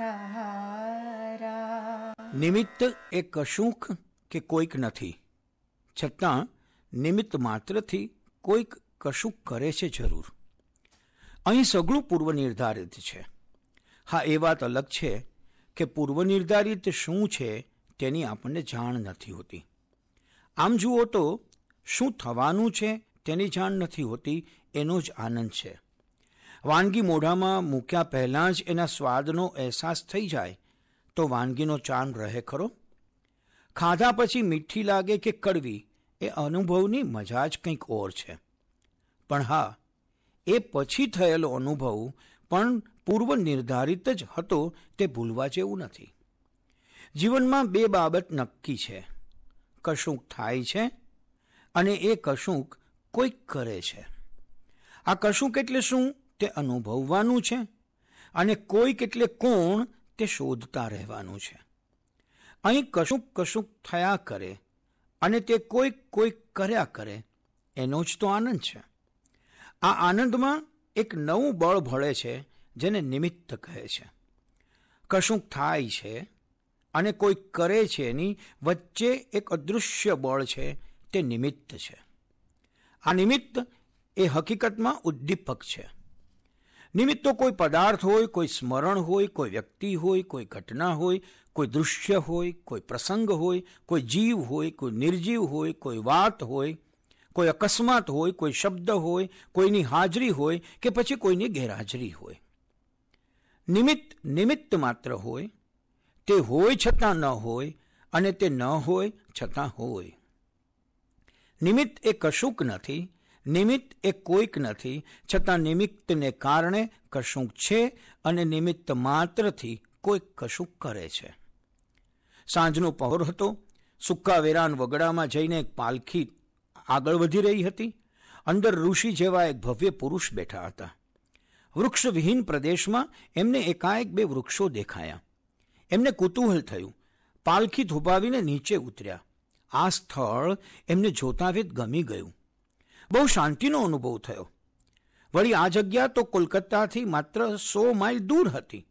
સહારા નિમિત્ત એ કશુંક કે કોઈક નથી છતાં નિમિત્ત માત્રથી કોઈક કશુંક કરે છે જરૂર અહીં સઘળું પૂર્વ નિર્ધારિત છે હા એ વાત અલગ છે કે પૂર્વ નિર્ધારિત શું છે તેની આપણને જાણ નથી હોતી આમ જુઓ તો શું થવાનું છે તેની જાણ નથી હોતી એનો જ આનંદ છે વાનગી મોઢામાં મૂક્યા પહેલાં જ એના સ્વાદનો અહેસાસ થઈ જાય તો વાનગીનો ચાર્મ રહે ખરો ખાધા પછી મીઠી લાગે કે કડવી એ અનુભવની મજા જ કંઈક ઓર છે પણ હા એ પછી થયેલો અનુભવ પણ પૂર્વ નિર્ધારિત જ હતો તે ભૂલવા જેવું નથી જીવનમાં બે બાબત નક્કી છે કશુંક થાય છે અને એ કશુંક કોઈક કરે છે આ કશુંક એટલે શું તે અનુભવવાનું છે અને કોઈ કેટલે કોણ તે શોધતા રહેવાનું છે અહીં કશુંક કશુંક થયા કરે અને તે કોઈક કોઈક કર્યા કરે એનો જ તો આનંદ છે આ આનંદમાં એક નવું બળ ભળે છે જેને નિમિત્ત કહે છે કશુંક થાય છે અને કોઈ કરે છે એની વચ્ચે એક અદૃશ્ય બળ છે તે નિમિત્ત છે આ નિમિત્ત એ હકીકતમાં ઉદ્દીપક છે નિમિત્ત તો કોઈ પદાર્થ હોય કોઈ સ્મરણ હોય કોઈ વ્યક્તિ હોય કોઈ ઘટના હોય કોઈ દૃશ્ય હોય કોઈ પ્રસંગ હોય કોઈ જીવ હોય કોઈ નિર્જીવ હોય કોઈ વાત હોય કોઈ અકસ્માત હોય કોઈ શબ્દ હોય કોઈની હાજરી હોય કે પછી કોઈની ગેરહાજરી હોય નિમિત્ત નિમિત્ત માત્ર હોય તે હોય છતાં ન હોય અને તે ન હોય છતાં હોય નિમિત્ત એ કશુંક નથી નિમિત્ત એ કોઈક નથી છતાં નિમિત્તને કારણે કશુંક છે અને નિમિત્ત માત્રથી કોઈક કશુંક કરે છે સાંજનો પહોર હતો સુકા વેરાન વગડામાં જઈને એક પાલખી આગળ વધી રહી હતી અંદર ઋષિ જેવા એક ભવ્ય પુરુષ બેઠા હતા વૃક્ષવિહીન પ્રદેશમાં એમને એકાએક બે વૃક્ષો દેખાયા એમને કુતૂહલ થયું પાલખી ધુબાવીને નીચે ઉતર્યા આ સ્થળ એમને જોતાવેત ગમી ગયું બહુ શાંતિનો અનુભવ થયો વળી આ જગ્યા તો કોલકાતાથી માત્ર સો માઇલ દૂર હતી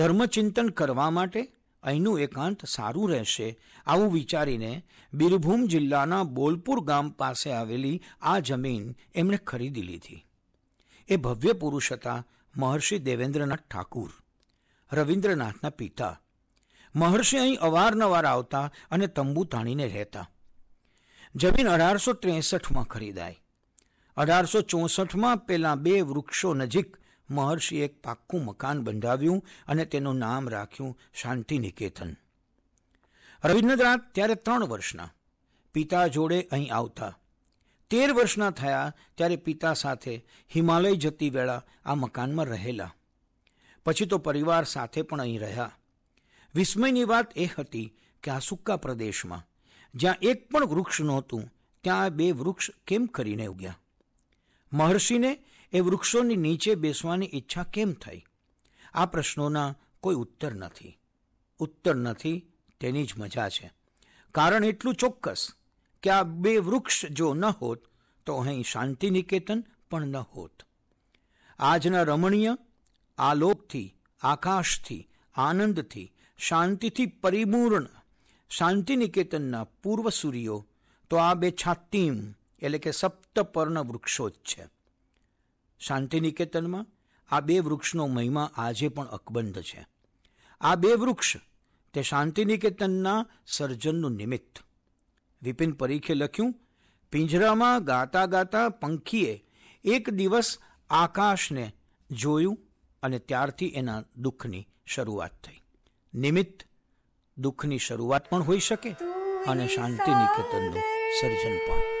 ધર્મચિંતન કરવા માટે અહીંનું એકાંત સારું રહેશે આવું વિચારીને બીરભૂમ જિલ્લાના બોલપુર ગામ પાસે આવેલી આ જમીન એમણે ખરીદી લીધી એ ભવ્ય પુરુષ હતા મહર્ષિ દેવેન્દ્રનાથ ઠાકુર રવિન્દ્રનાથના પિતા મહર્ષિ અહીં અવારનવાર આવતા અને તંબુ તાણીને રહેતા જમીન અઢારસો ત્રેસઠમાં ખરીદાઈ અઢારસો ચોસઠમાં પહેલાં બે વૃક્ષો નજીક મહર્ષિએ એક પાક્કું મકાન બંધાવ્યું અને તેનું નામ રાખ્યું શાંતિનિકેતન રવિન્દ્રનાથ ત્યારે ત્રણ વર્ષના પિતા જોડે અહીં આવતા તેર વર્ષના થયા ત્યારે પિતા સાથે હિમાલય જતી વેળા આ મકાનમાં રહેલા પછી તો પરિવાર સાથે પણ અહીં રહ્યા વિસ્મયની વાત એ હતી કે આ સુક્કા પ્રદેશમાં જ્યાં એક પણ વૃક્ષ નહોતું ત્યાં બે વૃક્ષ કેમ કરીને ઉગ્યા મહર્ષિને એ વૃક્ષોની નીચે બેસવાની ઈચ્છા કેમ થઈ આ પ્રશ્નોના કોઈ ઉત્તર નથી ઉત્તર નથી તેની જ મજા છે કારણ એટલું ચોક્કસ કે આ બે વૃક્ષ જો ન હોત તો અહીં શાંતિ નિકેતન પણ ન હોત આજના રમણીય આલોકથી આકાશથી આનંદથી શાંતિથી પરિપૂર્ણ શાંતિ નિકેતનના પૂર્વ સૂર્યો તો આ બે છાતીમ એટલે કે સપ્તપર્ણ વૃક્ષો જ છે શાંતિનિકેતનમાં આ બે વૃક્ષનો મહિમા આજે પણ અકબંધ છે આ બે વૃક્ષ તે શાંતિનિકેતનના સર્જનનું નિમિત્ત વિપિન પરીખે લખ્યું પિંજરામાં ગાતા ગાતા પંખીએ એક દિવસ આકાશને જોયું અને ત્યારથી એના દુઃખની શરૂઆત થઈ નિમિત્ત દુઃખની શરૂઆત પણ હોઈ શકે અને શાંતિ નિકેતનનું સર્જન પણ